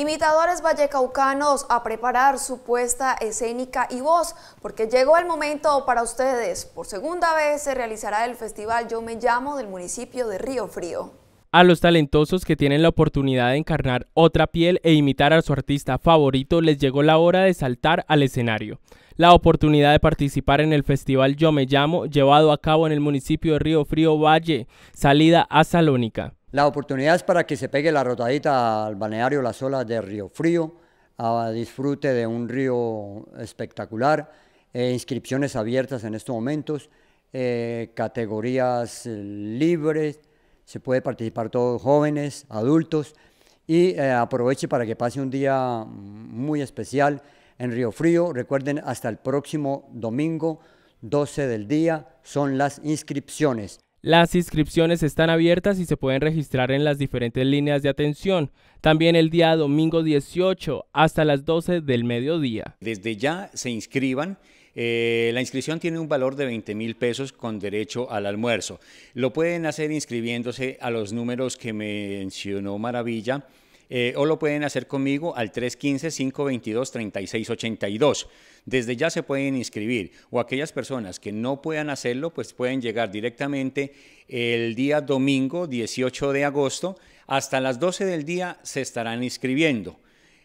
Imitadores vallecaucanos a preparar su puesta escénica y voz, porque llegó el momento para ustedes. Por segunda vez se realizará el festival Yo me llamo del municipio de Río Frío. A los talentosos que tienen la oportunidad de encarnar otra piel e imitar a su artista favorito les llegó la hora de saltar al escenario. La oportunidad de participar en el festival Yo me llamo, llevado a cabo en el municipio de Río Frío Valle, salida a Salónica. La oportunidad es para que se pegue la rotadita al balneario Las Olas de Río Frío, disfrute de un río espectacular, eh, inscripciones abiertas en estos momentos, eh, categorías eh, libres, se puede participar todos jóvenes, adultos, y aproveche para que pase un día muy especial en Río Frío. Recuerden, hasta el próximo domingo, 12 del día, son las inscripciones. Las inscripciones están abiertas y se pueden registrar en las diferentes líneas de atención, también el día domingo 18 hasta las 12 del mediodía. Desde ya se inscriban. Eh, la inscripción tiene un valor de 20 mil pesos con derecho al almuerzo. Lo pueden hacer inscribiéndose a los números que mencionó Maravilla eh, o lo pueden hacer conmigo al 315-522-3682. Desde ya se pueden inscribir o aquellas personas que no puedan hacerlo, pues pueden llegar directamente el día domingo 18 de agosto. Hasta las 12 del día se estarán inscribiendo.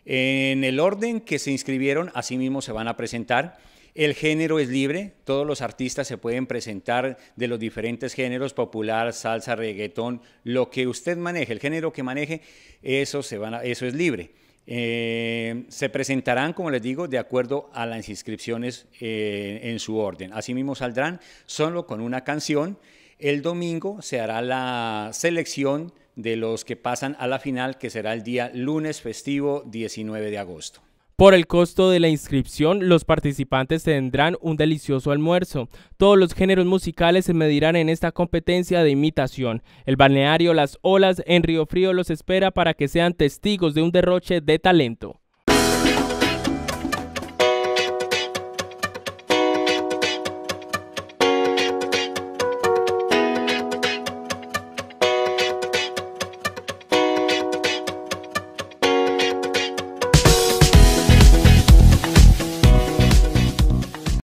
En el orden que se inscribieron, así mismo se van a presentar. El género es libre, todos los artistas se pueden presentar de los diferentes géneros, popular, salsa, reggaetón, lo que usted maneje, el género que maneje, eso, es libre. Eh, se presentarán, como les digo, de acuerdo a las inscripciones eh, en su orden. Asimismo saldrán solo con una canción. El domingo se hará la selección de los que pasan a la final, que será el día lunes festivo 19 de agosto. Por el costo de la inscripción, los participantes tendrán un delicioso almuerzo. Todos los géneros musicales se medirán en esta competencia de imitación. El balneario Las Olas en Río Frío los espera para que sean testigos de un derroche de talento.